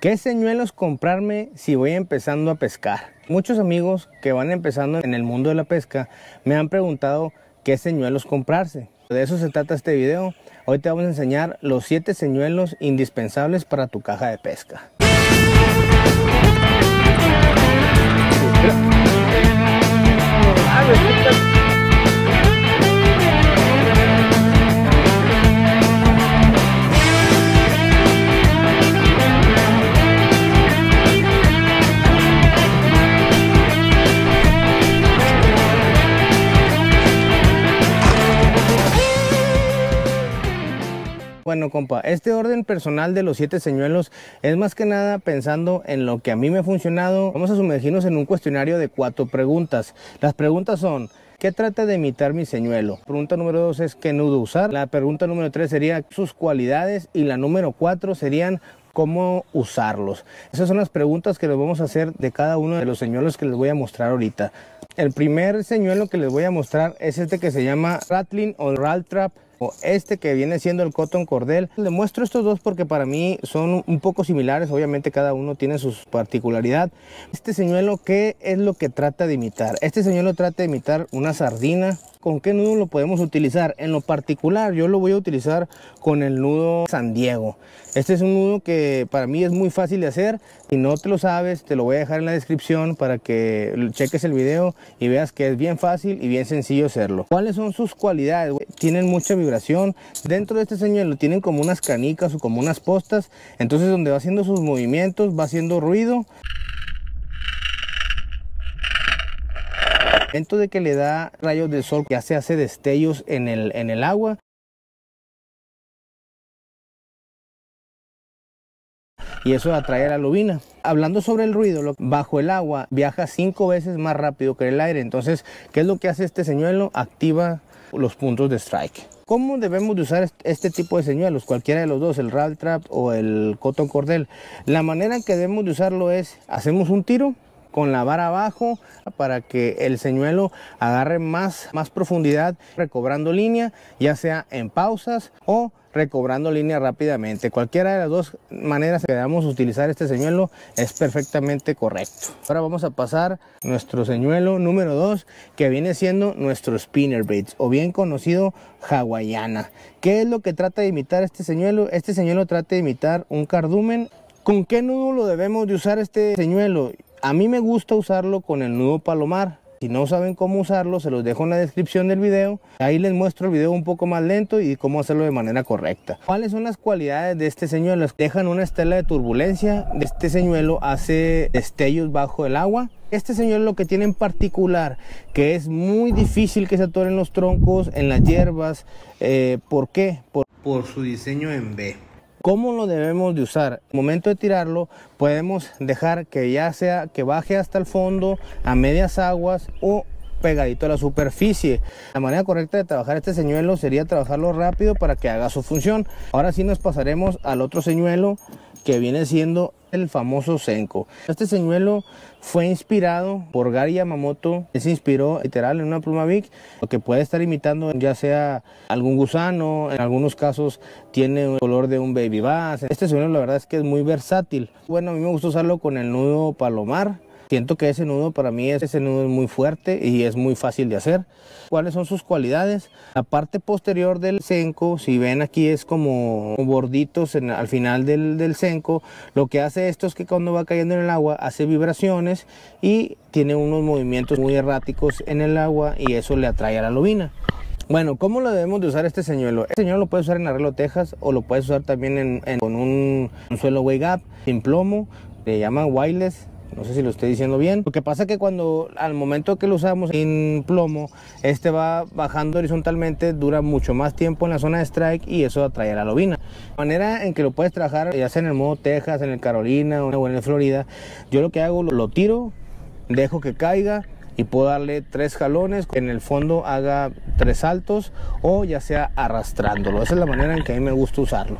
¿Qué señuelos comprarme si voy empezando a pescar? Muchos amigos que van empezando en el mundo de la pesca me han preguntado qué señuelos comprarse. De eso se trata este video. Hoy te vamos a enseñar los 7 señuelos indispensables para tu caja de pesca. Bueno, compa, este orden personal de los siete señuelos es más que nada pensando en lo que a mí me ha funcionado. Vamos a sumergirnos en un cuestionario de cuatro preguntas. Las preguntas son... ¿Qué trata de imitar mi señuelo? Pregunta número dos es qué nudo usar. La pregunta número tres sería sus cualidades y la número cuatro serían cómo usarlos. Esas son las preguntas que les vamos a hacer de cada uno de los señuelos que les voy a mostrar ahorita. El primer señuelo que les voy a mostrar es este que se llama Rattling o trap o este que viene siendo el cotton cordel. Les muestro estos dos porque para mí son un poco similares, obviamente cada uno tiene su particularidad. Este señuelo, ¿qué es lo que trata de imitar? Este señuelo trata de imitar una sardina, ¿Con qué nudo lo podemos utilizar? En lo particular yo lo voy a utilizar con el nudo San Diego. Este es un nudo que para mí es muy fácil de hacer. Si no te lo sabes, te lo voy a dejar en la descripción para que cheques el video y veas que es bien fácil y bien sencillo hacerlo. ¿Cuáles son sus cualidades? Tienen mucha vibración. Dentro de este señuelo tienen como unas canicas o como unas postas. Entonces donde va haciendo sus movimientos, va haciendo ruido. momento de que le da rayos de sol, ya se hace destellos en el, agua. Y eso atrae a la lubina. Hablando sobre el ruido, bajo el agua viaja cinco veces más rápido que el aire. Entonces, ¿qué es lo que hace este señuelo? Activa los puntos de strike. ¿Cómo debemos de usar este tipo de señuelos? Cualquiera de los dos, el rat trap o el cotton cordel. La manera en que debemos de usarlo es, hacemos un tiro, con la vara abajo para que el señuelo agarre más, más profundidad recobrando línea, ya sea en pausas o recobrando línea rápidamente. Cualquiera de las dos maneras que debamos utilizar este señuelo es perfectamente correcto. Ahora vamos a pasar nuestro señuelo número 2 que viene siendo nuestro spinner o bien conocido hawaiana. ¿Qué es lo que trata de imitar este señuelo? Este señuelo trata de imitar un cardumen. ¿Con qué nudo lo debemos de usar este señuelo? A mí me gusta usarlo con el nudo palomar. Si no saben cómo usarlo, se los dejo en la descripción del video. Ahí les muestro el video un poco más lento y cómo hacerlo de manera correcta. ¿Cuáles son las cualidades de este señuelo? Dejan una estela de turbulencia. Este señuelo hace destellos bajo el agua. Este señuelo lo que tiene en particular, que es muy difícil que se atoren los troncos, en las hierbas. Eh, ¿Por qué? por su diseño en B. ¿Cómo lo debemos de usar? En momento de tirarlo podemos dejar que ya sea que baje hasta el fondo, a medias aguas o pegadito a la superficie. La manera correcta de trabajar este señuelo sería trabajarlo rápido para que haga su función. Ahora sí nos pasaremos al otro señuelo que viene siendo el famoso Senko. Este señuelo fue inspirado por Gary Yamamoto, se inspiró literal en una pluma Vic, lo que puede estar imitando ya sea algún gusano, en algunos casos tiene el color de un baby bass. Este señuelo la verdad es que es muy versátil. Bueno, a mí me gusta usarlo con el nudo palomar, Siento que ese nudo para mí, ese nudo es muy fuerte y es muy fácil de hacer. ¿Cuáles son sus cualidades? La parte posterior del senco, si ven aquí es como borditos en, al final del, del senco, lo que hace esto es que cuando va cayendo en el agua hace vibraciones y tiene unos movimientos muy erráticos en el agua y eso le atrae a la lobina. Bueno, ¿cómo lo debemos de usar este señuelo? Este señuelo lo puedes usar en arreglo Texas o lo puedes usar también en, con un, suelo wake up sin plomo, le llaman wireless no sé si lo estoy diciendo bien. Lo que pasa es que cuando al momento que lo usamos en plomo, este va bajando horizontalmente, dura mucho más tiempo en la zona de strike y eso atrae a la lobina. La manera en que lo puedes trabajar, ya sea en el modo Texas, en el Carolina o en el Florida, yo lo que hago, lo tiro, dejo que caiga, y puedo darle tres jalones, en el fondo haga tres saltos o ya sea arrastrándolo. Esa es la manera en que a mí me gusta usarlo.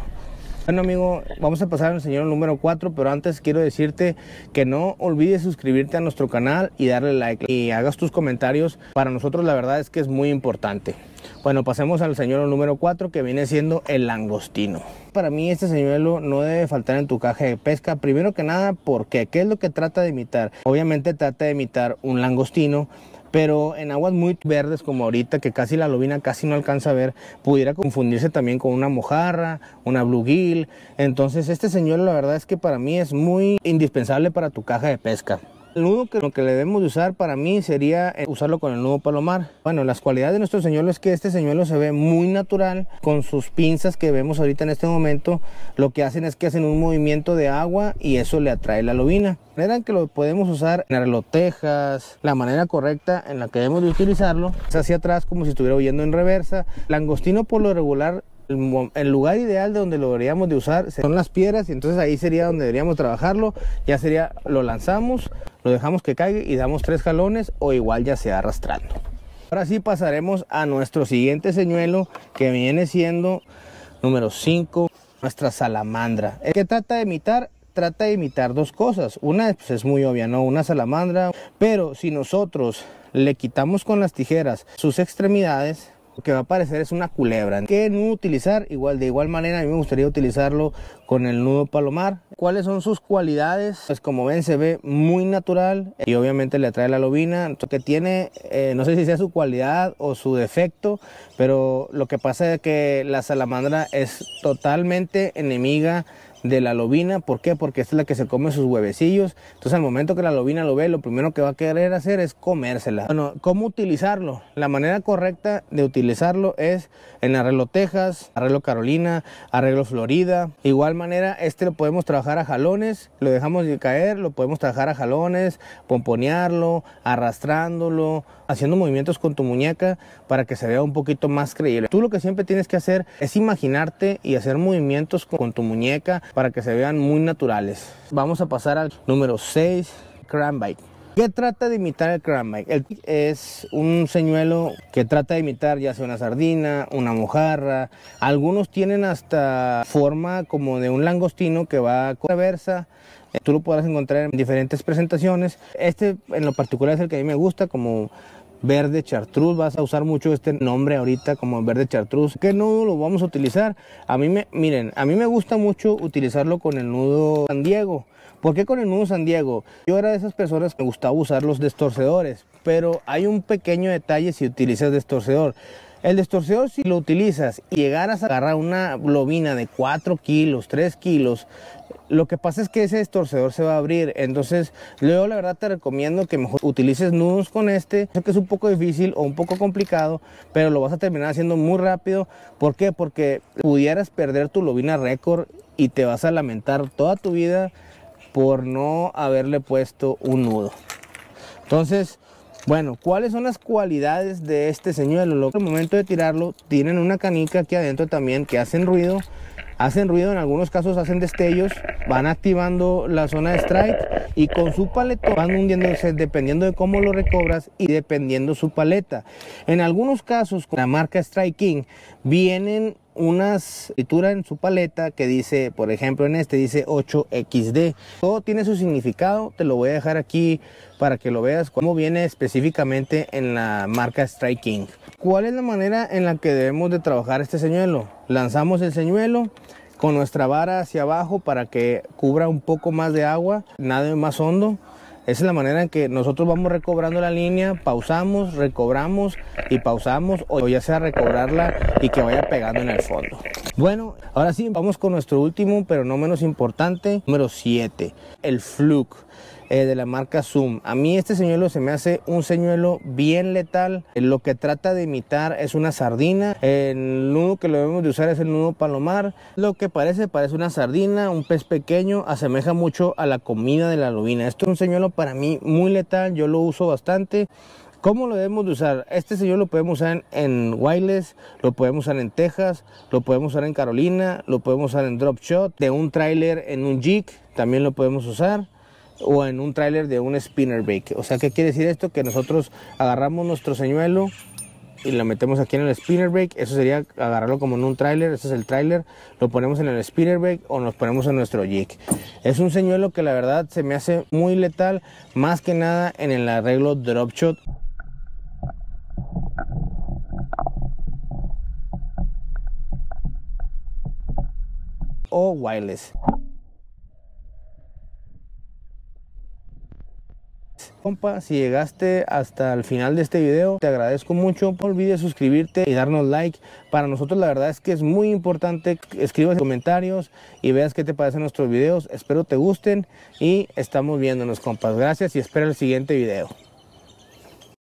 Bueno amigo, vamos a pasar al señor número 4, pero antes quiero decirte que no olvides suscribirte a nuestro canal y darle like y hagas tus comentarios. Para nosotros la verdad es que es muy importante. Bueno, pasemos al señor número 4 que viene siendo el langostino. Para mí este señuelo no debe faltar en tu caja de pesca, primero que nada porque ¿qué es lo que trata de imitar? Obviamente trata de imitar un langostino pero en aguas muy verdes como ahorita, que casi la lobina casi no alcanza a ver, pudiera confundirse también con una mojarra, una bluegill. Entonces este señor la verdad es que para mí es muy indispensable para tu caja de pesca. El nudo que, lo que le debemos de usar para mí sería eh, usarlo con el nudo palomar. Bueno, las cualidades de nuestro señuelo es que este señuelo se ve muy natural con sus pinzas que vemos ahorita en este momento. Lo que hacen es que hacen un movimiento de agua y eso le atrae la lobina. La manera que lo podemos usar en arlotejas, la manera correcta en la que debemos de utilizarlo es hacia atrás como si estuviera huyendo en reversa. langostino por lo regular el, lugar ideal de donde lo deberíamos de usar son las piedras y entonces ahí sería donde deberíamos trabajarlo. Ya sería, lo lanzamos, lo dejamos que caiga y damos tres jalones o igual ya se arrastrando. Ahora sí pasaremos a nuestro siguiente señuelo que viene siendo número 5, nuestra salamandra. El que trata de imitar trata de imitar dos cosas. Una pues, es muy obvia, ¿no? Una salamandra. Pero si nosotros le quitamos con las tijeras sus extremidades, que va a aparecer es una culebra. ¿Qué nudo utilizar? Igual, de igual manera, a mí me gustaría utilizarlo con el nudo palomar. ¿Cuáles son sus cualidades? Pues como ven, se ve muy natural y obviamente le atrae la lobina, que tiene, eh, no sé si sea su cualidad o su defecto, pero lo que pasa es que la salamandra es totalmente enemiga de la lobina. ¿Por qué? Porque esta es la que se come sus huevecillos. Entonces al momento que la lobina lo ve, lo primero que va a querer hacer es comérsela. Bueno, ¿cómo utilizarlo? La manera correcta de utilizarlo es en arreglo Texas, arreglo Carolina, arreglo Florida. Igual manera, este lo podemos trabajar a jalones, lo dejamos de caer, lo podemos trabajar a jalones, pomponearlo, arrastrándolo, haciendo movimientos con tu muñeca para que se vea un poquito más creíble. Tú lo que siempre tienes que hacer es imaginarte y hacer movimientos con tu muñeca para que se vean muy naturales. Vamos a pasar al número 6, Crambike. ¿Qué trata de imitar el Crambike? El es un señuelo que trata de imitar ya sea una sardina, una mojarra. Algunos tienen hasta forma como de un langostino que va con reversa. Eh, tú lo podrás encontrar en diferentes presentaciones. Este en lo particular es el que a mí me gusta como verde chartruz, vas a usar mucho este nombre ahorita como verde chartruz, ¿Qué nudo lo vamos a utilizar. A mí me, miren, a mí me gusta mucho utilizarlo con el nudo San Diego. ¿Por qué con el nudo San Diego? Yo era de esas personas que me gustaba usar los destorcedores, pero hay un pequeño detalle si utilizas destorcedor. El destorcedor si lo utilizas y llegaras a agarrar una lobina de 4 kilos, 3 kilos, lo que pasa es que ese distorcedor se va a abrir. Entonces, luego la verdad te recomiendo que mejor utilices nudos con este. Sé que es un poco difícil o un poco complicado, pero lo vas a terminar haciendo muy rápido. ¿Por qué? Porque pudieras perder tu lobina récord y te vas a lamentar toda tu vida por no haberle puesto un nudo. Entonces, bueno, ¿cuáles son las cualidades de este señuelo? el momento de tirarlo, tienen una canica aquí adentro también que hacen ruido. Hacen ruido, en algunos casos hacen destellos, van activando la zona de strike y con su paleta van hundiéndose dependiendo de cómo lo recobras y dependiendo su paleta. En algunos casos, con la marca Strike King, vienen una escritura en su paleta que dice, por ejemplo en este dice 8XD. Todo tiene su significado, te lo voy a dejar aquí para que lo veas cómo viene específicamente en la marca striking ¿Cuál es la manera en la que debemos de trabajar este señuelo? Lanzamos el señuelo con nuestra vara hacia abajo para que cubra un poco más de agua, nada más hondo. Esa es la manera en que nosotros vamos recobrando la línea, pausamos, recobramos y pausamos o ya sea recobrarla y que vaya pegando en el fondo. Bueno, ahora sí, vamos con nuestro último, pero no menos importante, número 7, el fluke. Eh, de la marca Zoom. A mí este señuelo se me hace un señuelo bien letal. Eh, lo que trata de imitar es una sardina. El nudo que lo debemos de usar es el nudo palomar. Lo que parece, parece una sardina, un pez pequeño, asemeja mucho a la comida de la lubina. Esto es un señuelo para mí muy letal, yo lo uso bastante. ¿Cómo lo debemos de usar? Este señuelo lo podemos usar en, en lo podemos usar en Texas, lo podemos usar en Carolina, lo podemos usar en drop shot, de un trailer en un jig, también lo podemos usar o en un tráiler de un spinner O sea, ¿qué quiere decir esto? Que nosotros agarramos nuestro señuelo y lo metemos aquí en el spinner Eso sería agarrarlo como en un tráiler. Ese es el tráiler. Lo ponemos en el spinner o nos ponemos en nuestro jig. Es un señuelo que la verdad se me hace muy letal, más que nada en el arreglo drop shot. o wireless. Compa, si llegaste hasta el final de este video, te agradezco mucho. No olvides suscribirte y darnos like. Para nosotros la verdad es que es muy importante que escribas comentarios y veas qué te parecen nuestros videos. Espero te gusten y estamos viéndonos, compas. Gracias y espera el siguiente video.